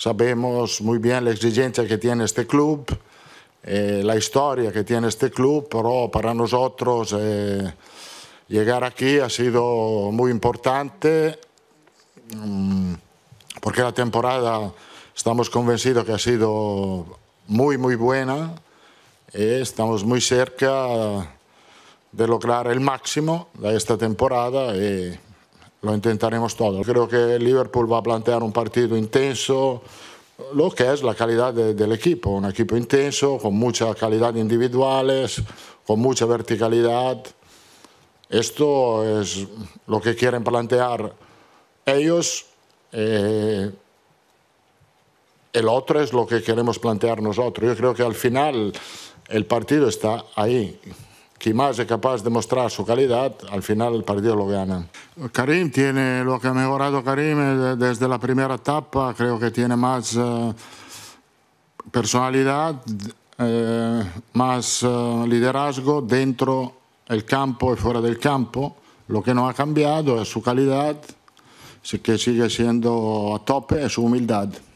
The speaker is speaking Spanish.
Sabemos muy bien la exigencia que tiene este club, eh, la historia que tiene este club, pero para nosotros eh, llegar aquí ha sido muy importante mm, porque la temporada estamos convencidos que ha sido muy, muy buena. Eh, estamos muy cerca de lograr el máximo de esta temporada lo intentaremos todo. Creo que Liverpool va a plantear un partido intenso, lo que es la calidad del equipo, un equipo intenso, con mucha calidad individuales, con mucha verticalidad. Esto es lo que quieren plantear ellos. Eh, el otro es lo que queremos plantear nosotros. Yo creo que al final el partido está ahí. Quien más es capaz de mostrar su calidad, al final el partido lo gana. Karim tiene lo que ha mejorado Karim eh, desde la primera etapa, creo que tiene más eh, personalidad, eh, más liderazgo dentro del campo y fuera del campo. Lo que no ha cambiado es su calidad, que sigue siendo a tope, es su humildad.